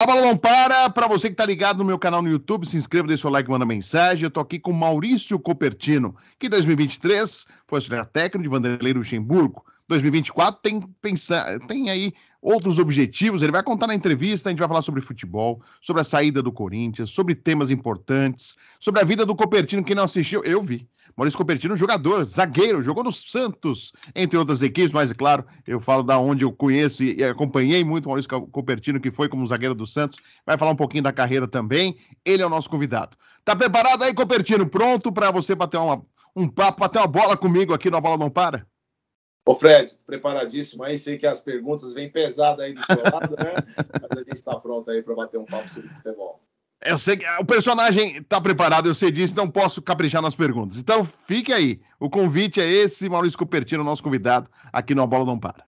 A bola não para. Para você que está ligado no meu canal no YouTube, se inscreva, deixa o like, manda mensagem. Eu estou aqui com Maurício Copertino, que em 2023 foi auxiliar técnico de Vanderlei Luxemburgo. 2024 tem, pensar, tem aí outros objetivos. Ele vai contar na entrevista, a gente vai falar sobre futebol, sobre a saída do Corinthians, sobre temas importantes, sobre a vida do Copertino. Quem não assistiu, eu vi. Maurício Copertino, jogador, zagueiro, jogou no Santos, entre outras equipes, mas claro, eu falo da onde eu conheço e acompanhei muito Maurício Copertino, que foi como zagueiro do Santos. Vai falar um pouquinho da carreira também. Ele é o nosso convidado. Tá preparado aí, Copertino? Pronto para você bater uma, um papo, bater uma bola comigo aqui no A Bola Não Para? Ô Fred, preparadíssimo aí, sei que as perguntas vêm pesadas aí do teu lado, né? Mas a gente está pronto aí para bater um papo sobre futebol. Eu sei que o personagem está preparado, eu sei disso, não posso caprichar nas perguntas. Então fique aí. O convite é esse, Maurício Cupertino, nosso convidado, aqui no A Bola Não Para.